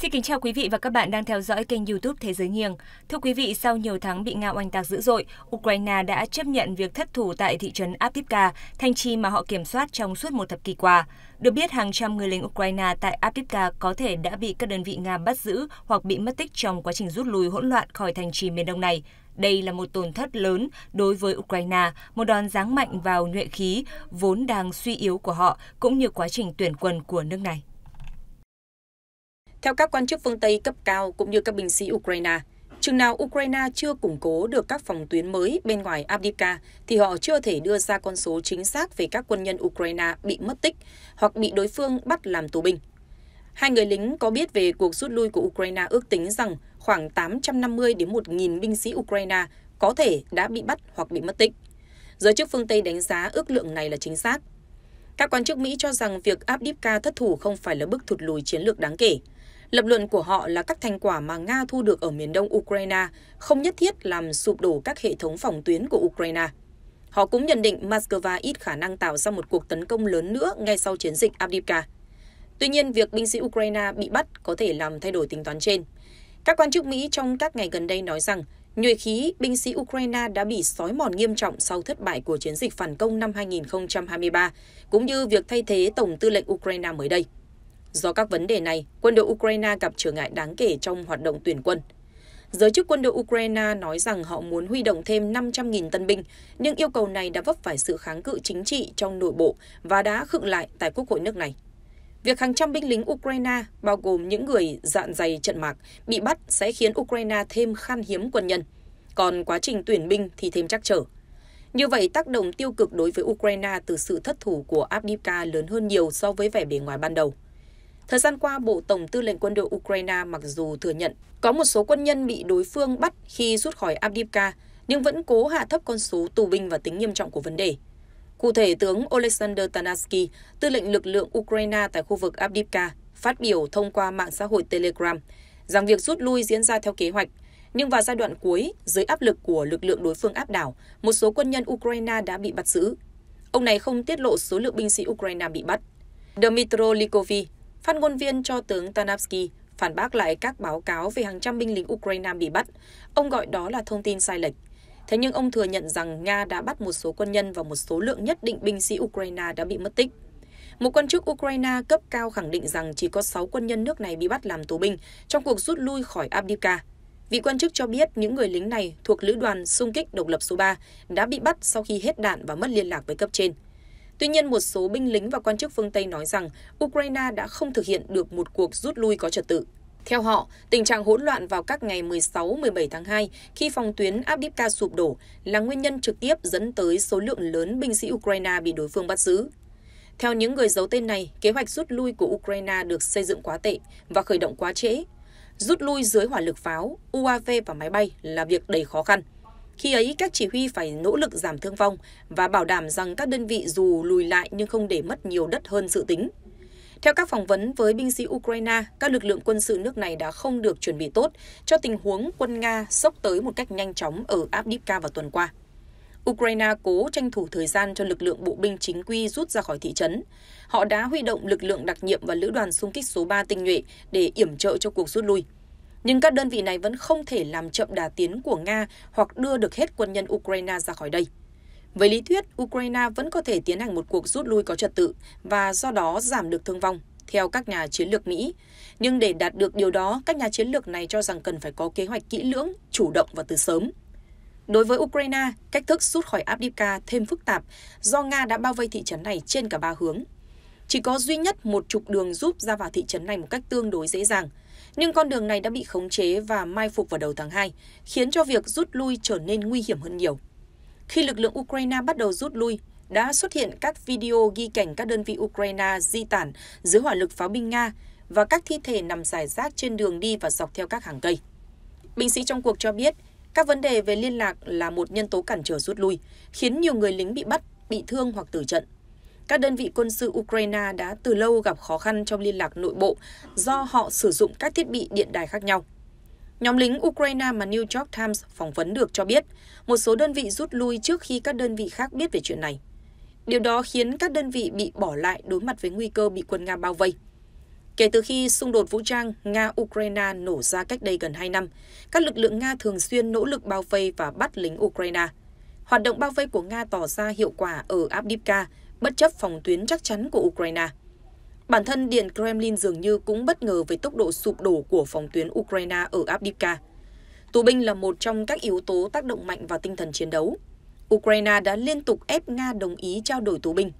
Xin kính chào quý vị và các bạn đang theo dõi kênh YouTube Thế giới nghiêng. Thưa quý vị, sau nhiều tháng bị Nga oanh tạc dữ dội, Ukraine đã chấp nhận việc thất thủ tại thị trấn Avdiivka, thành trì mà họ kiểm soát trong suốt một thập kỷ qua. Được biết, hàng trăm người lính Ukraine tại Avdiivka có thể đã bị các đơn vị Nga bắt giữ hoặc bị mất tích trong quá trình rút lui hỗn loạn khỏi thành trì miền đông này. Đây là một tổn thất lớn đối với Ukraine, một đòn giáng mạnh vào nhuệ khí vốn đang suy yếu của họ cũng như quá trình tuyển quân của nước này. Theo các quan chức phương Tây cấp cao cũng như các binh sĩ Ukraine, chừng nào Ukraine chưa củng cố được các phòng tuyến mới bên ngoài Abdivka thì họ chưa thể đưa ra con số chính xác về các quân nhân Ukraine bị mất tích hoặc bị đối phương bắt làm tù binh. Hai người lính có biết về cuộc rút lui của Ukraine ước tính rằng khoảng 850 đến 1 nghìn binh sĩ Ukraine có thể đã bị bắt hoặc bị mất tích. Giới chức phương Tây đánh giá ước lượng này là chính xác. Các quan chức Mỹ cho rằng việc Abdivka thất thủ không phải là bước thụt lùi chiến lược đáng kể, Lập luận của họ là các thành quả mà Nga thu được ở miền đông Ukraine không nhất thiết làm sụp đổ các hệ thống phòng tuyến của Ukraine. Họ cũng nhận định Moscow ít khả năng tạo ra một cuộc tấn công lớn nữa ngay sau chiến dịch Avdiivka. Tuy nhiên, việc binh sĩ Ukraine bị bắt có thể làm thay đổi tính toán trên. Các quan chức Mỹ trong các ngày gần đây nói rằng nhuệ khí binh sĩ Ukraine đã bị sói mòn nghiêm trọng sau thất bại của chiến dịch phản công năm 2023, cũng như việc thay thế Tổng tư lệnh Ukraine mới đây. Do các vấn đề này, quân đội Ukraine gặp trở ngại đáng kể trong hoạt động tuyển quân. Giới chức quân đội Ukraine nói rằng họ muốn huy động thêm 500.000 tân binh, nhưng yêu cầu này đã vấp phải sự kháng cự chính trị trong nội bộ và đã khựng lại tại quốc hội nước này. Việc hàng trăm binh lính Ukraine, bao gồm những người dạn dày trận mạc, bị bắt sẽ khiến Ukraine thêm khan hiếm quân nhân. Còn quá trình tuyển binh thì thêm chắc trở. Như vậy, tác động tiêu cực đối với Ukraine từ sự thất thủ của Abdivka lớn hơn nhiều so với vẻ bề ngoài ban đầu. Thời gian qua, Bộ Tổng tư lệnh quân đội Ukraine mặc dù thừa nhận có một số quân nhân bị đối phương bắt khi rút khỏi Abdivka, nhưng vẫn cố hạ thấp con số tù binh và tính nghiêm trọng của vấn đề. Cụ thể, tướng Oleksandr Tanaski, tư lệnh lực lượng Ukraine tại khu vực Abdivka, phát biểu thông qua mạng xã hội Telegram rằng việc rút lui diễn ra theo kế hoạch, nhưng vào giai đoạn cuối, dưới áp lực của lực lượng đối phương áp đảo, một số quân nhân Ukraine đã bị bắt giữ. Ông này không tiết lộ số lượng binh sĩ Ukraine bị bắt. Dmitro Likovi, Phát ngôn viên cho tướng Tanavsky phản bác lại các báo cáo về hàng trăm binh lính Ukraine bị bắt. Ông gọi đó là thông tin sai lệch. Thế nhưng ông thừa nhận rằng Nga đã bắt một số quân nhân và một số lượng nhất định binh sĩ Ukraine đã bị mất tích. Một quan chức Ukraine cấp cao khẳng định rằng chỉ có 6 quân nhân nước này bị bắt làm tù binh trong cuộc rút lui khỏi Abdivka. Vị quan chức cho biết những người lính này thuộc lữ đoàn xung kích độc lập số 3 đã bị bắt sau khi hết đạn và mất liên lạc với cấp trên. Tuy nhiên, một số binh lính và quan chức phương Tây nói rằng Ukraine đã không thực hiện được một cuộc rút lui có trật tự. Theo họ, tình trạng hỗn loạn vào các ngày 16-17 tháng 2 khi phòng tuyến Avdiivka sụp đổ là nguyên nhân trực tiếp dẫn tới số lượng lớn binh sĩ Ukraine bị đối phương bắt giữ. Theo những người giấu tên này, kế hoạch rút lui của Ukraine được xây dựng quá tệ và khởi động quá trễ. Rút lui dưới hỏa lực pháo, UAV và máy bay là việc đầy khó khăn. Khi ấy, các chỉ huy phải nỗ lực giảm thương vong và bảo đảm rằng các đơn vị dù lùi lại nhưng không để mất nhiều đất hơn dự tính. Theo các phỏng vấn với binh sĩ Ukraine, các lực lượng quân sự nước này đã không được chuẩn bị tốt cho tình huống quân Nga sốc tới một cách nhanh chóng ở Abdivka vào tuần qua. Ukraine cố tranh thủ thời gian cho lực lượng bộ binh chính quy rút ra khỏi thị trấn. Họ đã huy động lực lượng đặc nhiệm và lữ đoàn xung kích số 3 tinh nhuệ để yểm trợ cho cuộc rút lui nhưng các đơn vị này vẫn không thể làm chậm đà tiến của Nga hoặc đưa được hết quân nhân Ukraine ra khỏi đây. Với lý thuyết, Ukraine vẫn có thể tiến hành một cuộc rút lui có trật tự và do đó giảm được thương vong, theo các nhà chiến lược Mỹ. Nhưng để đạt được điều đó, các nhà chiến lược này cho rằng cần phải có kế hoạch kỹ lưỡng, chủ động và từ sớm. Đối với Ukraine, cách thức rút khỏi Abdivka thêm phức tạp do Nga đã bao vây thị trấn này trên cả ba hướng. Chỉ có duy nhất một trục đường giúp ra vào thị trấn này một cách tương đối dễ dàng, nhưng con đường này đã bị khống chế và mai phục vào đầu tháng 2, khiến cho việc rút lui trở nên nguy hiểm hơn nhiều. Khi lực lượng Ukraine bắt đầu rút lui, đã xuất hiện các video ghi cảnh các đơn vị Ukraine di tản dưới hỏa lực pháo binh Nga và các thi thể nằm rải rác trên đường đi và dọc theo các hàng cây. Binh sĩ trong cuộc cho biết, các vấn đề về liên lạc là một nhân tố cản trở rút lui, khiến nhiều người lính bị bắt, bị thương hoặc tử trận các đơn vị quân sự Ukraine đã từ lâu gặp khó khăn trong liên lạc nội bộ do họ sử dụng các thiết bị điện đài khác nhau. Nhóm lính Ukraine mà New York Times phỏng vấn được cho biết, một số đơn vị rút lui trước khi các đơn vị khác biết về chuyện này. Điều đó khiến các đơn vị bị bỏ lại đối mặt với nguy cơ bị quân Nga bao vây. Kể từ khi xung đột vũ trang Nga-Ukraine nổ ra cách đây gần hai năm, các lực lượng Nga thường xuyên nỗ lực bao vây và bắt lính Ukraine. Hoạt động bao vây của Nga tỏ ra hiệu quả ở Abdivka bất chấp phòng tuyến chắc chắn của Ukraine. Bản thân Điện Kremlin dường như cũng bất ngờ về tốc độ sụp đổ của phòng tuyến Ukraine ở Abdivka. Tù binh là một trong các yếu tố tác động mạnh vào tinh thần chiến đấu. Ukraine đã liên tục ép Nga đồng ý trao đổi tù binh.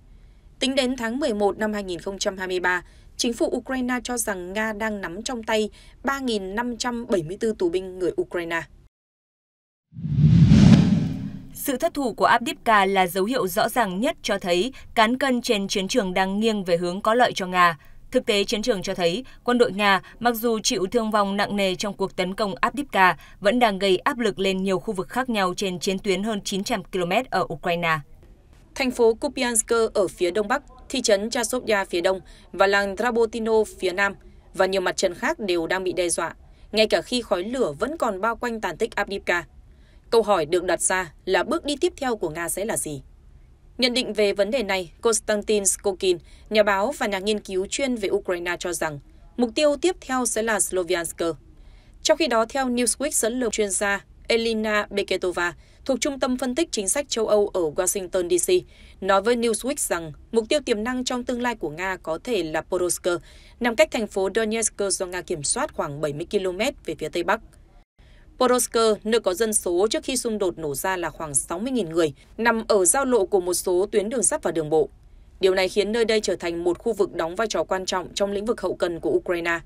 Tính đến tháng 11 năm 2023, chính phủ Ukraine cho rằng Nga đang nắm trong tay 3.574 tù binh người Ukraine. Sự thất thủ của Abdibka là dấu hiệu rõ ràng nhất cho thấy cán cân trên chiến trường đang nghiêng về hướng có lợi cho Nga. Thực tế chiến trường cho thấy, quân đội Nga, mặc dù chịu thương vong nặng nề trong cuộc tấn công Avdiivka, vẫn đang gây áp lực lên nhiều khu vực khác nhau trên chiến tuyến hơn 900 km ở Ukraine. Thành phố Kupiansk ở phía đông bắc, thị trấn Chasovya phía đông và làng Drabotino phía nam và nhiều mặt trận khác đều đang bị đe dọa, ngay cả khi khói lửa vẫn còn bao quanh tàn tích Avdiivka. Câu hỏi được đặt ra là bước đi tiếp theo của Nga sẽ là gì? Nhận định về vấn đề này, Konstantin Skokin, nhà báo và nhà nghiên cứu chuyên về Ukraine cho rằng mục tiêu tiếp theo sẽ là Sloviansk. Trong khi đó, theo Newsweek dẫn lời chuyên gia Elina Beketova thuộc Trung tâm Phân tích Chính sách châu Âu ở Washington, DC, nói với Newsweek rằng mục tiêu tiềm năng trong tương lai của Nga có thể là Porosk, nằm cách thành phố Donetsk do Nga kiểm soát khoảng 70 km về phía tây bắc. Porosk, nơi có dân số trước khi xung đột nổ ra là khoảng 60.000 người, nằm ở giao lộ của một số tuyến đường sắt và đường bộ. Điều này khiến nơi đây trở thành một khu vực đóng vai trò quan trọng trong lĩnh vực hậu cần của Ukraine.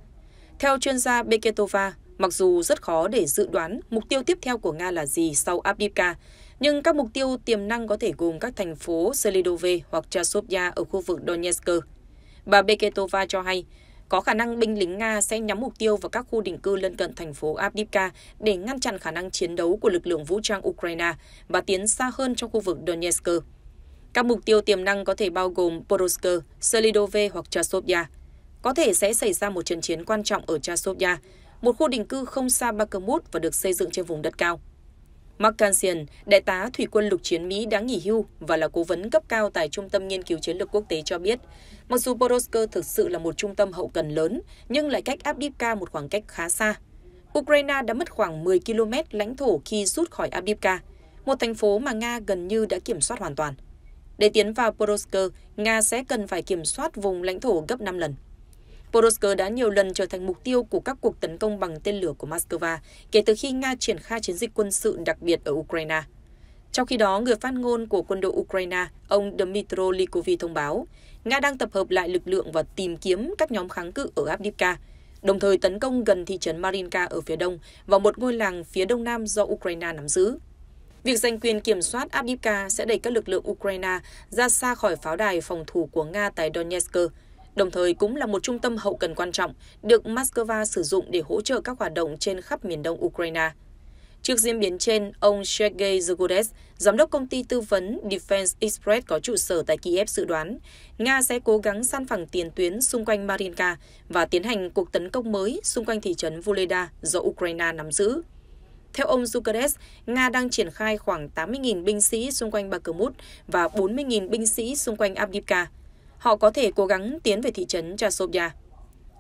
Theo chuyên gia Beketova, mặc dù rất khó để dự đoán mục tiêu tiếp theo của Nga là gì sau Abdivka, nhưng các mục tiêu tiềm năng có thể gồm các thành phố Selidove hoặc Chasovya ở khu vực Donetsk. Bà Beketova cho hay, có khả năng binh lính Nga sẽ nhắm mục tiêu vào các khu định cư lân cận thành phố Avdiivka để ngăn chặn khả năng chiến đấu của lực lượng vũ trang Ukraine và tiến xa hơn trong khu vực Donetsk. Các mục tiêu tiềm năng có thể bao gồm Porosk, Selidove hoặc Chasovya. Có thể sẽ xảy ra một trận chiến quan trọng ở Chasovya, một khu định cư không xa Bakhmut và được xây dựng trên vùng đất cao. Mark Kansian, đại tá thủy quân lục chiến Mỹ đã nghỉ hưu và là cố vấn cấp cao tại Trung tâm Nghiên cứu Chiến lược Quốc tế cho biết, mặc dù Porosk thực sự là một trung tâm hậu cần lớn, nhưng lại cách Abdivka một khoảng cách khá xa. Ukraine đã mất khoảng 10 km lãnh thổ khi rút khỏi Abdivka, một thành phố mà Nga gần như đã kiểm soát hoàn toàn. Để tiến vào Porosk, Nga sẽ cần phải kiểm soát vùng lãnh thổ gấp 5 lần. Porosk đã nhiều lần trở thành mục tiêu của các cuộc tấn công bằng tên lửa của Moscow kể từ khi Nga triển khai chiến dịch quân sự đặc biệt ở Ukraine. Trong khi đó, người phát ngôn của quân đội Ukraine, ông Dmytro Likovy thông báo, Nga đang tập hợp lại lực lượng và tìm kiếm các nhóm kháng cự ở Avdiivka, đồng thời tấn công gần thị trấn Marinka ở phía đông và một ngôi làng phía đông nam do Ukraine nắm giữ. Việc giành quyền kiểm soát Avdiivka sẽ đẩy các lực lượng Ukraine ra xa khỏi pháo đài phòng thủ của Nga tại Donetsk đồng thời cũng là một trung tâm hậu cần quan trọng được moscow sử dụng để hỗ trợ các hoạt động trên khắp miền đông ukraine Trước diễn biến trên, ông Sergei Zagodes, giám đốc công ty tư vấn Defense Express có trụ sở tại Kiev dự đoán Nga sẽ cố gắng san phẳng tiền tuyến xung quanh Marinka và tiến hành cuộc tấn công mới xung quanh thị trấn Voleda do Ukraine nắm giữ. Theo ông Zukares, Nga đang triển khai khoảng 80.000 binh sĩ xung quanh Bakhmut và 40.000 binh sĩ xung quanh Avdiivka họ có thể cố gắng tiến về thị trấn Chasovya.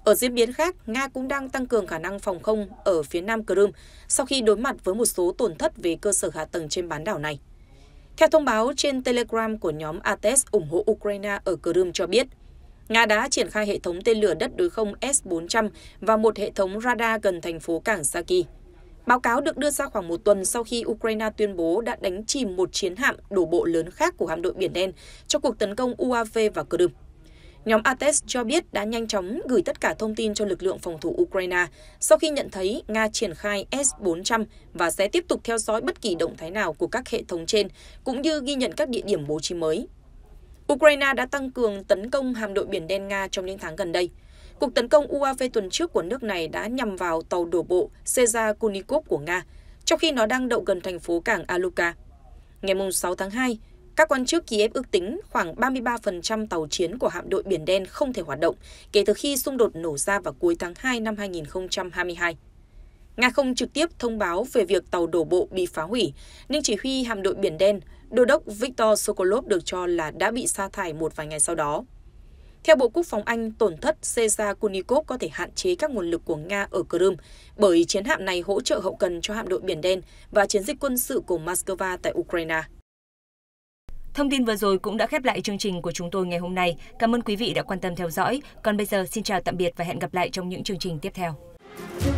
Ở diễn biến khác, Nga cũng đang tăng cường khả năng phòng không ở phía nam Crimea sau khi đối mặt với một số tổn thất về cơ sở hạ tầng trên bán đảo này. Theo thông báo trên Telegram của nhóm ATES ủng hộ Ukraine ở Crimea cho biết, Nga đã triển khai hệ thống tên lửa đất đối không S-400 và một hệ thống radar gần thành phố Cảng Saki. Báo cáo được đưa ra khoảng một tuần sau khi Ukraine tuyên bố đã đánh chìm một chiến hạm đổ bộ lớn khác của hạm đội Biển Đen cho cuộc tấn công UAV vào Crimea. Nhóm Ates cho biết đã nhanh chóng gửi tất cả thông tin cho lực lượng phòng thủ Ukraine sau khi nhận thấy Nga triển khai S-400 và sẽ tiếp tục theo dõi bất kỳ động thái nào của các hệ thống trên, cũng như ghi nhận các địa điểm bố trí mới. Ukraine đã tăng cường tấn công hạm đội Biển Đen Nga trong những tháng gần đây – Cuộc tấn công UAV tuần trước của nước này đã nhằm vào tàu đổ bộ Caesar Kunikov của Nga, trong khi nó đang đậu gần thành phố cảng Aluka. Ngày 6 tháng 2, các quan chức Kiev ước tính khoảng 33% tàu chiến của hạm đội Biển Đen không thể hoạt động kể từ khi xung đột nổ ra vào cuối tháng 2 năm 2022. Nga không trực tiếp thông báo về việc tàu đổ bộ bị phá hủy, nhưng chỉ huy hạm đội Biển Đen, đô đốc Viktor Sokolov được cho là đã bị sa thải một vài ngày sau đó. Theo Bộ Quốc phòng Anh, tổn thất Caesar Kunikov có thể hạn chế các nguồn lực của Nga ở Crimea bởi chiến hạm này hỗ trợ hậu cần cho hạm đội Biển Đen và chiến dịch quân sự của Moscow tại Ukraine. Thông tin vừa rồi cũng đã khép lại chương trình của chúng tôi ngày hôm nay. Cảm ơn quý vị đã quan tâm theo dõi. Còn bây giờ, xin chào tạm biệt và hẹn gặp lại trong những chương trình tiếp theo.